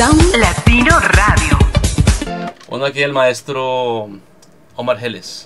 Latino Radio. Bueno, aquí el maestro Omar Geles.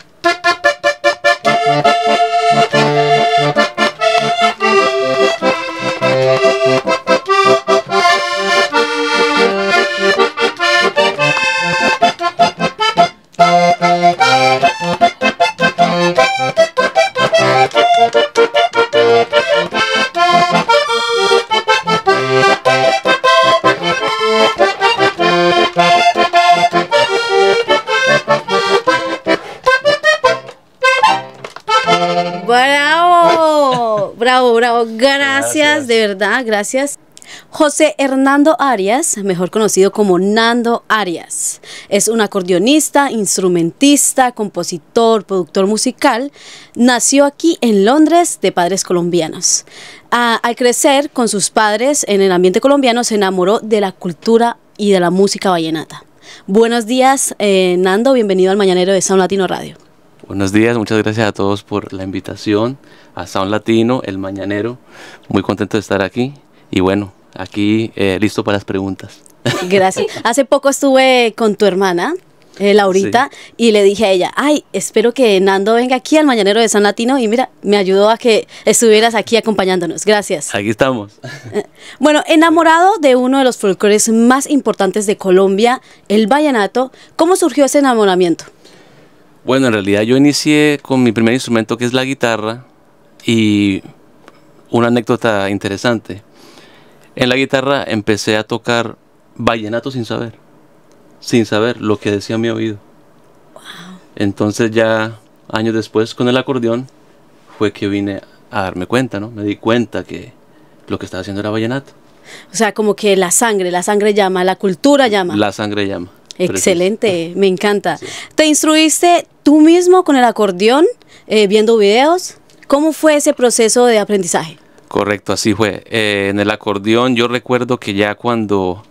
gracias, de verdad, gracias. José Hernando Arias, mejor conocido como Nando Arias, es un acordeonista, instrumentista, compositor, productor musical. Nació aquí en Londres de padres colombianos. Ah, al crecer con sus padres en el ambiente colombiano, se enamoró de la cultura y de la música vallenata. Buenos días, eh, Nando. Bienvenido al Mañanero de San Latino Radio. Buenos días, muchas gracias a todos por la invitación a San Latino, El Mañanero. Muy contento de estar aquí y bueno, aquí eh, listo para las preguntas. Gracias. Hace poco estuve con tu hermana, eh, Laurita, y le dije a ella, ay, espero que Nando venga aquí al Mañanero de San Latino y mira, me ayudó a que estuvieras aquí acompañándonos. Gracias. Aquí estamos. Eh, bueno, enamorado de uno de los folclores más importantes de Colombia, el vallenato, ¿cómo surgió ese enamoramiento? Bueno, en realidad yo inicié con mi primer instrumento que es la guitarra y una anécdota interesante. En la guitarra empecé a tocar vallenato sin saber, sin saber lo que decía mi oído. Entonces ya años después con el acordeón fue que vine a darme cuenta, ¿no? Me di cuenta que lo que estaba haciendo era vallenato. O sea, como que la sangre, la sangre llama, la cultura llama. La sangre llama. Excelente, me encanta. ¿Te instruiste tú mismo con el acordeón, eh, viendo videos? ¿Cómo fue ese proceso de aprendizaje? Correcto, así fue. Eh, en el acordeón yo recuerdo que ya cuando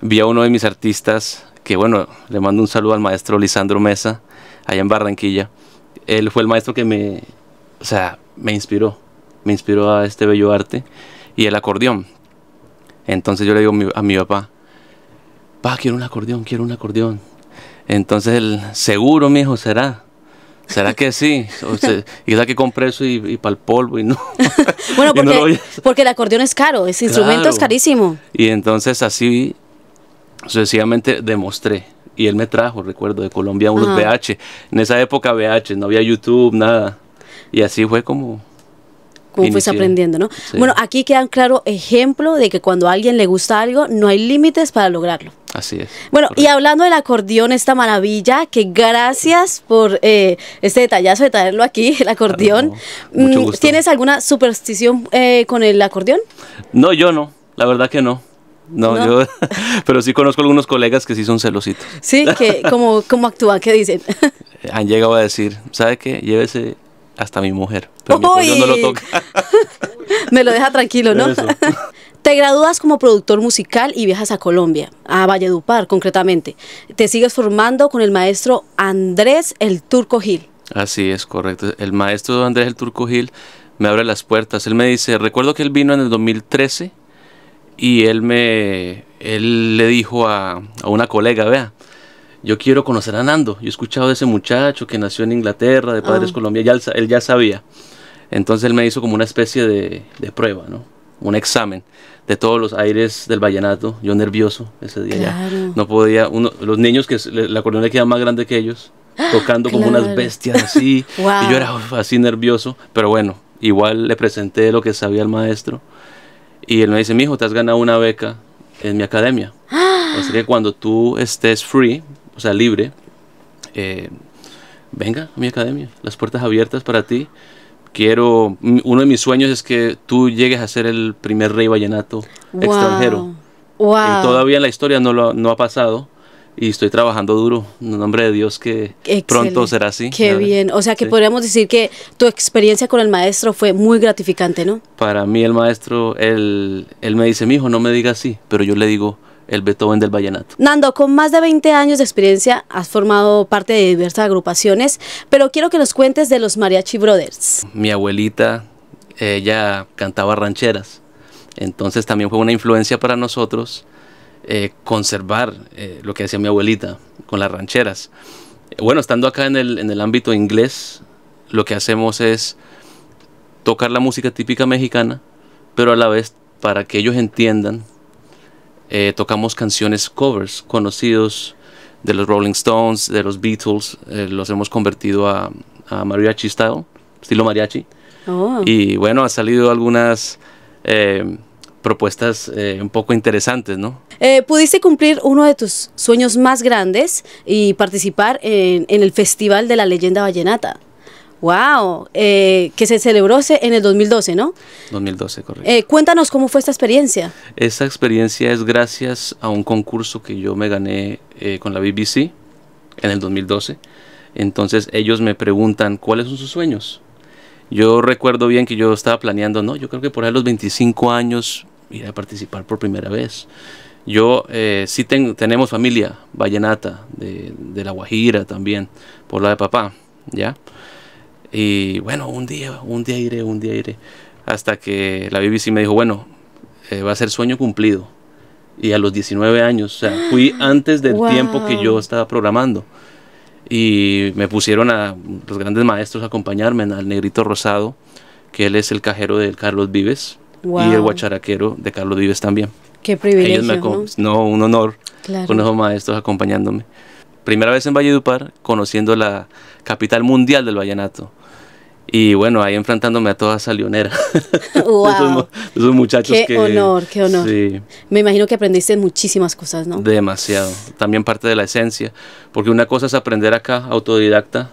vi a uno de mis artistas, que bueno, le mando un saludo al maestro Lisandro Mesa, allá en Barranquilla, él fue el maestro que me, o sea, me inspiró, me inspiró a este bello arte y el acordeón. Entonces yo le digo a mi papá, pa, quiero un acordeón, quiero un acordeón. Entonces el seguro, mijo, será. ¿Será que sí? y da que compré eso y, y para el polvo y no. bueno, porque, porque, el acordeón es caro, ese instrumento es carísimo. Y entonces así sucesivamente demostré. Y él me trajo, recuerdo, de Colombia un BH. En esa época BH, no había YouTube, nada. Y así fue como cómo fuiste aprendiendo, ¿no? Bueno, aquí queda un claro ejemplo de que cuando a alguien le gusta algo, no hay límites para lograrlo. Así es. Bueno, y hablando del acordeón, esta maravilla, que gracias por eh, este detallazo de traerlo aquí, el ah, acordeón. Mm, ¿Tienes alguna superstición eh, con el acordeón? No, yo no, la verdad que no. No, yo, pero sí conozco algunos colegas que sí son celositos. Sí, que como, como actúan, ¿qué dicen? Han llegado a decir, ¿sabe qué? Llévese hasta mi mujer. Pero lo Me lo deja tranquilo, ¿no? Te gradúas como productor musical y viajas a Colombia, a Valledupar concretamente. Te sigues formando con el maestro Andrés el Turco Gil. Así es, correcto. El maestro Andrés el Turco Gil me abre las puertas. Él me dice, recuerdo que él vino en el 2013 y él me él le dijo a una colega, vea, yo quiero conocer a Nando. Yo he escuchado de ese muchacho que nació en Inglaterra, de padres ah. colombianos, él, ya sabía. Entonces él me hizo como una especie de, prueba, ¿no? Un examen de todos los aires del vallenato. Yo nervioso ese día No podía, los niños que la colonia queda más grande que ellos, ¡Ah! tocando como unas bestias así. Y yo era así nervioso, pero bueno, igual le presenté lo que sabía el maestro. Y él me dice, mi hijo, te has ganado una beca en mi academia. Así ¡Ah! que cuando tú estés free, o sea, libre, eh, venga a mi academia, las puertas abiertas para ti. Quiero, uno de mis sueños es que tú llegues a ser el primer rey vallenato extranjero. Y todavía en la historia no, no ha pasado y estoy trabajando duro. En nombre de Dios que pronto será así. Qué bien. O sea que podríamos decir que tu experiencia con el maestro fue muy gratificante, ¿no? Para mí el maestro, él, él me dice, mi hijo, no me diga así, pero yo le digo, el Beethoven del vallenato. Nando, con más de 20 años de experiencia has formado parte de diversas agrupaciones, pero quiero que nos cuentes de los Mariachi Brothers. Mi abuelita, ella cantaba rancheras, entonces también fue una influencia para nosotros eh, conservar eh, lo que hacía mi abuelita con las rancheras. Eh, bueno, estando acá en el, en el ámbito inglés, lo que hacemos es tocar la música típica mexicana, pero a la vez para que ellos entiendan eh, tocamos canciones covers conocidos de los Rolling Stones, de los Beatles, eh, los hemos convertido a, mariachi style, estilo mariachi. Oh. Y bueno, ha salido algunas eh, propuestas un poco interesantes, ¿no? pudiste cumplir uno de tus sueños más grandes y participar en, en, el Festival de la Leyenda Vallenata. Wow, eh, que se celebró en el 2012, ¿no? 2012, correcto. Eh, cuéntanos cómo fue esta experiencia. Esta experiencia es gracias a un concurso que yo me gané eh, con la BBC en el 2012. Entonces ellos me preguntan cuáles son sus sueños. Yo recuerdo bien que yo estaba planeando, no, yo creo que por ahí a los 25 años iré a participar por primera vez. Yo sí tenemos familia vallenata de, de La Guajira también, por la de papá, ¿ya? Y bueno, un día, un día iré, un día iré. Hasta que la BBC me dijo, bueno, eh, va a ser sueño cumplido. Y a los 19 años, o sea, fui antes del tiempo que yo estaba programando. Y me pusieron a los grandes maestros a acompañarme, al Negrito Rosado, que él es el cajero de Carlos Vives, y el guacharaquero de Carlos Vives también. Qué privilegio. ¿no? un honor con esos maestros acompañándome. Primera vez en Valledupar, conociendo la capital mundial del vallenato. Y bueno, ahí enfrentándome a toda esa leonera. Wow. esos, esos, muchachos qué honor, qué honor. Sí. Me imagino que aprendiste muchísimas cosas, ¿no? Demasiado. También parte de la esencia. Porque una cosa es aprender acá, autodidacta,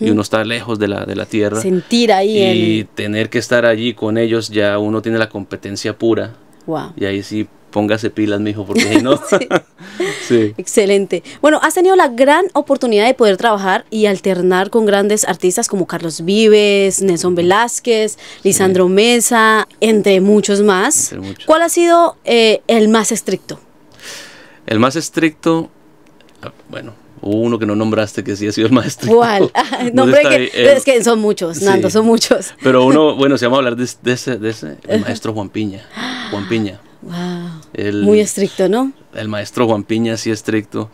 y uno está lejos de la, de la tierra. Sentir ahí Y tener que estar allí con ellos, ya uno tiene la competencia pura. Wow. Y ahí sí póngase pilas, mijo, porque si no. Excelente. Bueno, has tenido la gran oportunidad de poder trabajar y alternar con grandes artistas como Carlos Vives, Nelson Velázquez, Lisandro Mesa, entre muchos más. ¿Cuál ha sido eh, el más estricto? El más estricto, ah, bueno, Hubo uno que no nombraste que sí ha sido el maestro. ¿Cuál? que, es que son muchos, Nando, son muchos. Pero uno, bueno, se llama a hablar de, ese, de ese, el maestro Juan Piña. Juan Piña. Muy estricto, ¿no? El maestro Juan Piña sí estricto.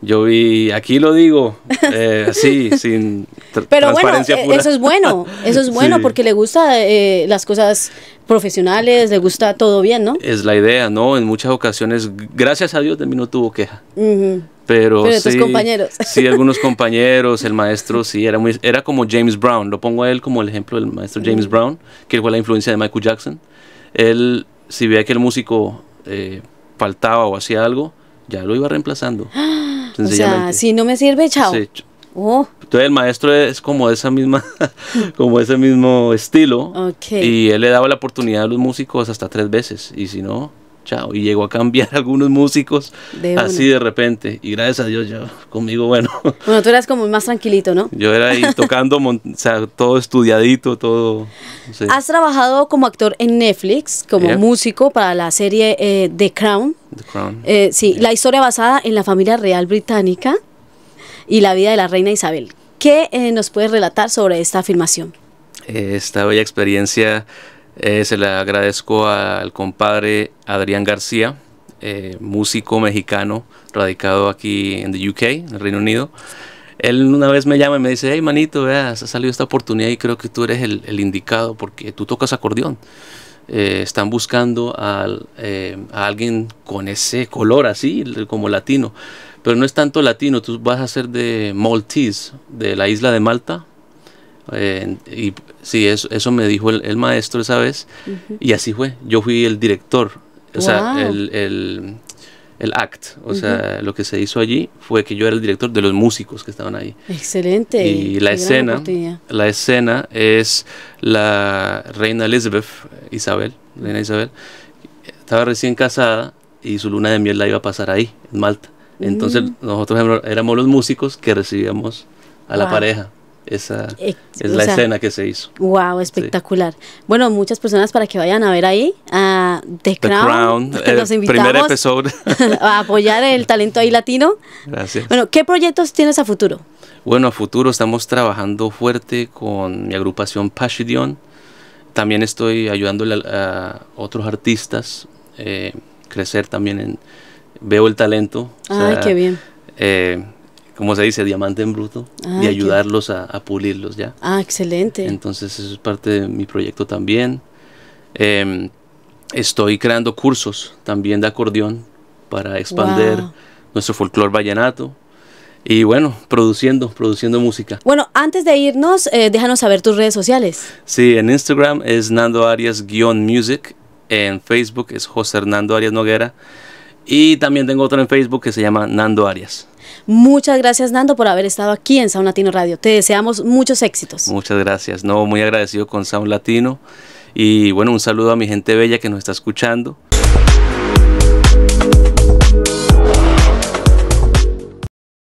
Yo vi, aquí lo digo, eh, sí, sin Pero bueno, eh, eso es bueno, eso es bueno porque le gusta eh, las cosas profesionales, le gusta todo bien, ¿no? Es la idea, ¿no? En muchas ocasiones, gracias a Dios, de no tuvo queja. Pero, sí, compañeros. sí, algunos compañeros, el maestro, sí, era, muy, era como James Brown, lo pongo a él como el ejemplo del maestro James Brown, que fue la influencia de Michael Jackson. Él si veía que el músico eh, faltaba o hacía algo, ya lo iba reemplazando. O sea, si no me sirve, chao. Oh. Entonces el maestro es como esa misma, como ese mismo estilo. Y él le daba la oportunidad a los músicos hasta tres veces. Y si no, y llegó a cambiar algunos músicos así de repente. Y gracias a Dios, yo conmigo, bueno. Bueno, tú eras como más tranquilito, ¿no? Yo era ahí tocando, todo estudiadito, todo. Has trabajado como actor en Netflix, como músico para la serie eh, The Crown. The eh, sí, la historia basada en la familia real británica y la vida de la reina Isabel. ¿Qué eh, nos puedes relatar sobre esta afirmación? Esta bella experiencia eh, se le agradezco al compadre Adrián García, eh, músico mexicano radicado aquí en the UK, en el Reino Unido. Él una vez me llama y me dice, hey manito, veas ha salido esta oportunidad y creo que tú eres el, indicado porque tú tocas acordeón. Eh, están buscando a alguien con ese color así, como latino. Pero no es tanto latino, tú vas a ser de Maltese, de la isla de Malta, y sí, eso, eso me dijo el, maestro esa vez. Y así fue. Yo fui el director. O sea, el, el, act. O sea, lo que se hizo allí fue que yo era el director de los músicos que estaban ahí. Excelente. Y la escena, la escena es la reina Elizabeth, Isabel, reina Isabel, estaba recién casada y su luna de miel la iba a pasar ahí, en Malta. Entonces mm. nosotros éramos los músicos que recibíamos a la pareja. Esa es la escena que se hizo. Wow, espectacular. Bueno, muchas personas para que vayan a ver ahí a uh, The, Crown. los a apoyar el talento ahí latino. Gracias. Bueno, ¿qué proyectos tienes a futuro? Bueno, a futuro estamos trabajando fuerte con mi agrupación Pashidion. También estoy ayudándole a, otros artistas eh, crecer también en, veo el talento. Ay, qué bien. Eh, como se dice, diamante en bruto, ah, y ayudarlos a, pulirlos ya. Ah, excelente. Entonces eso es parte de mi proyecto también. Em, estoy creando cursos también de acordeón para expander nuestro folclore vallenato. Y bueno, produciendo, produciendo música. Bueno, antes de irnos, eh, déjanos saber tus redes sociales. Sí, en Instagram es Nando Arias-Music, en Facebook es José Hernando Arias Noguera y también tengo otro en Facebook que se llama Nando Arias. Muchas gracias, Nando, por haber estado aquí en Sound Latino Radio. Te deseamos muchos éxitos. Muchas gracias. No, muy agradecido con Sound Latino. Y bueno, un saludo a mi gente bella que nos está escuchando.